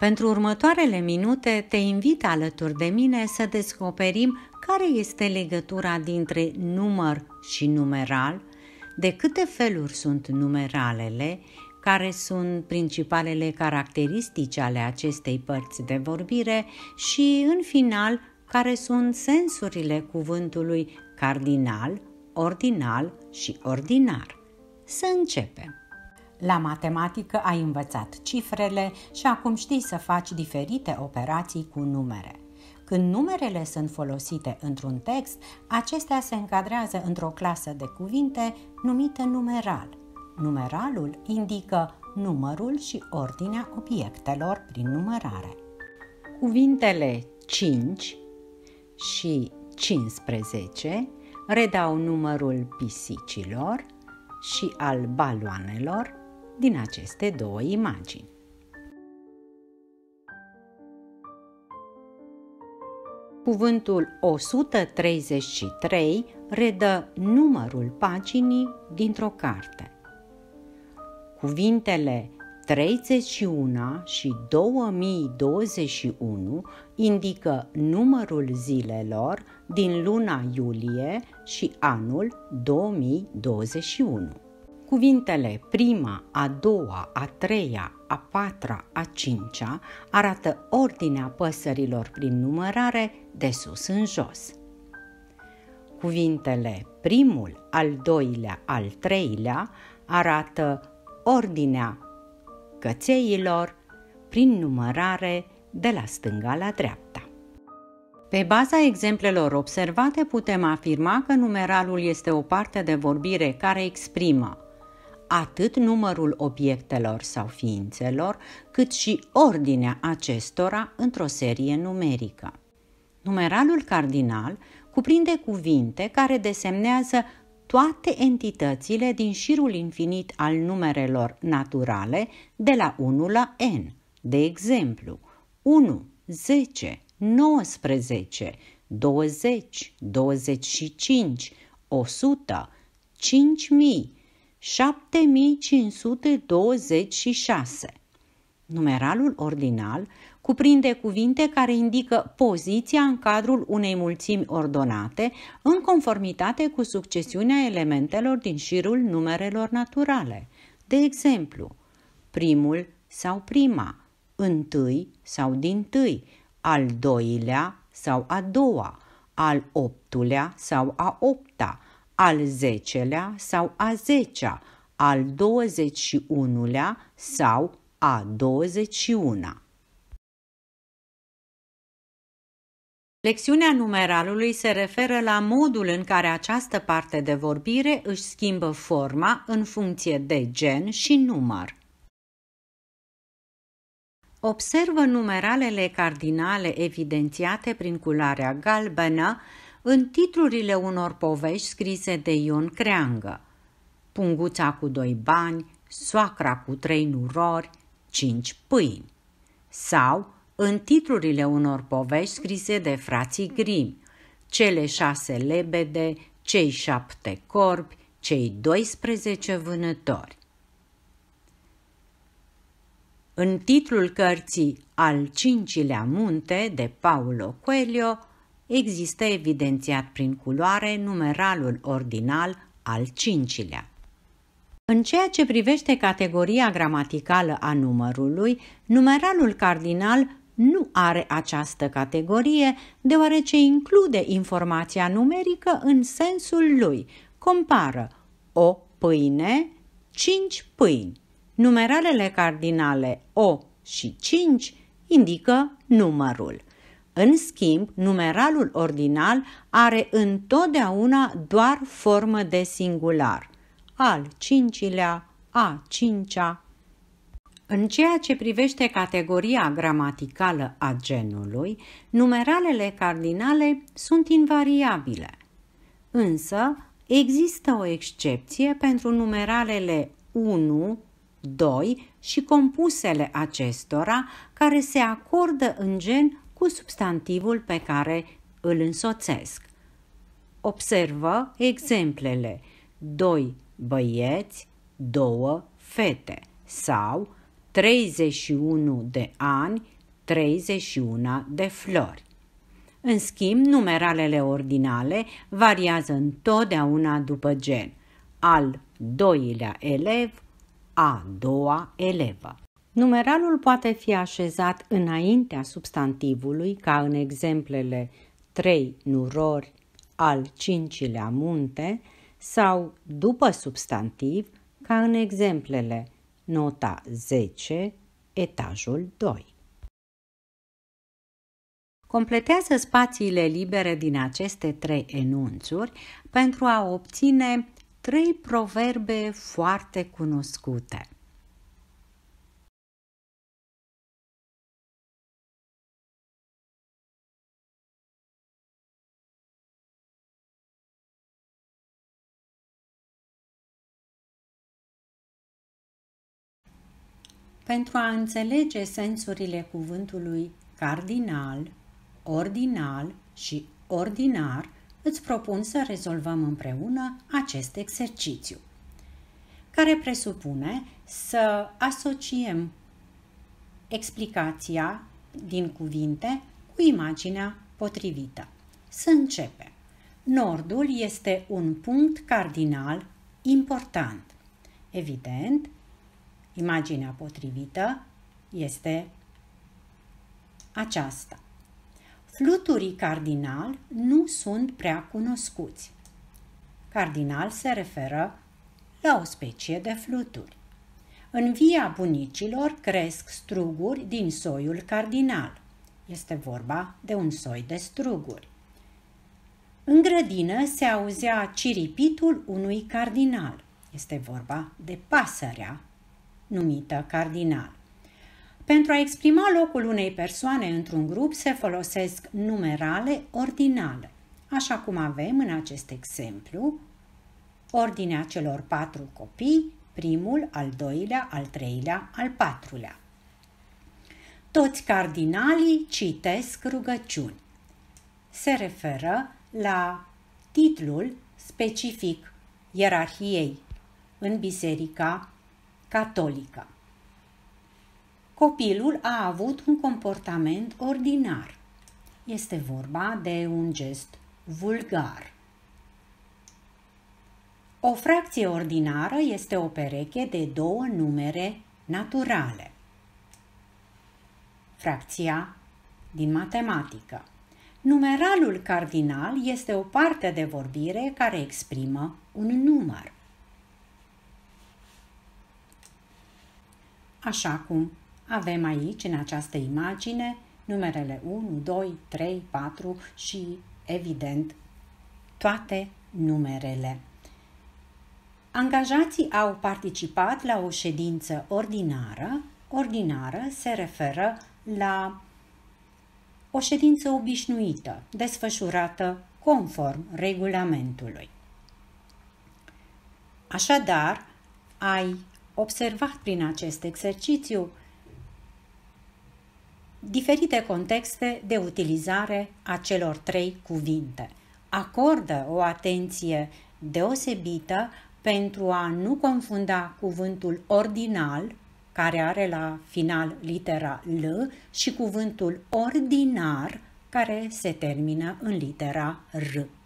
Pentru următoarele minute te invit alături de mine să descoperim care este legătura dintre număr și numeral, de câte feluri sunt numeralele, care sunt principalele caracteristici ale acestei părți de vorbire și, în final, care sunt sensurile cuvântului cardinal, ordinal și ordinar. Să începem! La matematică ai învățat cifrele și acum știi să faci diferite operații cu numere. Când numerele sunt folosite într-un text, acestea se încadrează într-o clasă de cuvinte numită numeral. Numeralul indică numărul și ordinea obiectelor prin numărare. Cuvintele 5 și 15 redau numărul pisicilor și al baloanelor din aceste două imagini. Cuvântul 133 redă numărul paginii dintr-o carte. Cuvintele 31 și 2021 indică numărul zilelor din luna iulie și anul 2021. Cuvintele prima, a doua, a treia, a patra, a cincea arată ordinea păsărilor prin numărare de sus în jos. Cuvintele primul, al doilea, al treilea arată ordinea cățeilor prin numărare de la stânga la dreapta. Pe baza exemplelor observate putem afirma că numeralul este o parte de vorbire care exprimă atât numărul obiectelor sau ființelor, cât și ordinea acestora într-o serie numerică. Numeralul cardinal cuprinde cuvinte care desemnează toate entitățile din șirul infinit al numerelor naturale de la 1 la n. De exemplu, 1, 10, 19, 20, 25, 100, 5000, 7526. Numeralul ordinal cuprinde cuvinte care indică poziția în cadrul unei mulțimi ordonate în conformitate cu succesiunea elementelor din șirul numerelor naturale. De exemplu, primul sau prima, întâi sau din tâi, al doilea sau a doua, al optulea sau a opta, al zecelea sau a zecea, al 21-lea sau a 21 una. Lecțiunea numeralului se referă la modul în care această parte de vorbire își schimbă forma în funcție de gen și număr. Observă numeralele cardinale evidențiate prin culoarea galbenă în titlurile unor povești scrise de Ion Creangă. Punguța cu doi bani, soacra cu trei nurori, cinci pâini. Sau în titlurile unor povești scrise de frații Grimm, cele șase lebede, cei șapte corbi, cei 12 vânători. În titlul cărții Al cincilea munte de Paulo Coelho există evidențiat prin culoare numeralul ordinal al cincilea. În ceea ce privește categoria gramaticală a numărului, numeralul cardinal nu are această categorie, deoarece include informația numerică în sensul lui. Compară o pâine, 5 pâini. Numeralele cardinale O și 5 indică numărul. În schimb, numeralul ordinal are întotdeauna doar formă de singular. Al cincilea, a cincea. În ceea ce privește categoria gramaticală a genului, numeralele cardinale sunt invariabile. Însă, există o excepție pentru numeralele 1, 2 și compusele acestora, care se acordă în gen cu substantivul pe care îl însoțesc. Observă exemplele. Doi băieți, două fete sau 31 de ani, 31 de flori. În schimb, numeralele ordinale variază întotdeauna după gen. Al doilea elev, a doua elevă. Numeralul poate fi așezat înaintea substantivului, ca în exemplele 3 nurori al cincilea munte, sau după substantiv, ca în exemplele nota 10, etajul 2. Completează spațiile libere din aceste trei enunțuri pentru a obține trei proverbe foarte cunoscute – pentru a înțelege sensurile cuvântului cardinal, ordinal și ordinar, îți propun să rezolvăm împreună acest exercițiu, care presupune să asociem explicația din cuvinte cu imaginea potrivită. Să începem. Nordul este un punct cardinal important. Evident, Imaginea potrivită este aceasta. Fluturii cardinal nu sunt prea cunoscuți. Cardinal se referă la o specie de fluturi. În via bunicilor cresc struguri din soiul cardinal. Este vorba de un soi de struguri. În grădină se auzea ciripitul unui cardinal. Este vorba de pasărea numită cardinal. Pentru a exprima locul unei persoane într-un grup se folosesc numerale ordinale, așa cum avem în acest exemplu ordinea celor patru copii, primul, al doilea, al treilea, al patrulea. Toți cardinalii citesc rugăciuni. Se referă la titlul specific ierarhiei în biserica catolică. Copilul a avut un comportament ordinar. Este vorba de un gest vulgar. O fracție ordinară este o pereche de două numere naturale. Fracția din matematică. Numeralul cardinal este o parte de vorbire care exprimă un număr. așa cum avem aici, în această imagine, numerele 1, 2, 3, 4 și, evident, toate numerele. Angajații au participat la o ședință ordinară. Ordinară se referă la o ședință obișnuită, desfășurată conform regulamentului. Așadar, ai observat prin acest exercițiu diferite contexte de utilizare a celor trei cuvinte. Acordă o atenție deosebită pentru a nu confunda cuvântul ordinal, care are la final litera L, și cuvântul ordinar, care se termină în litera R.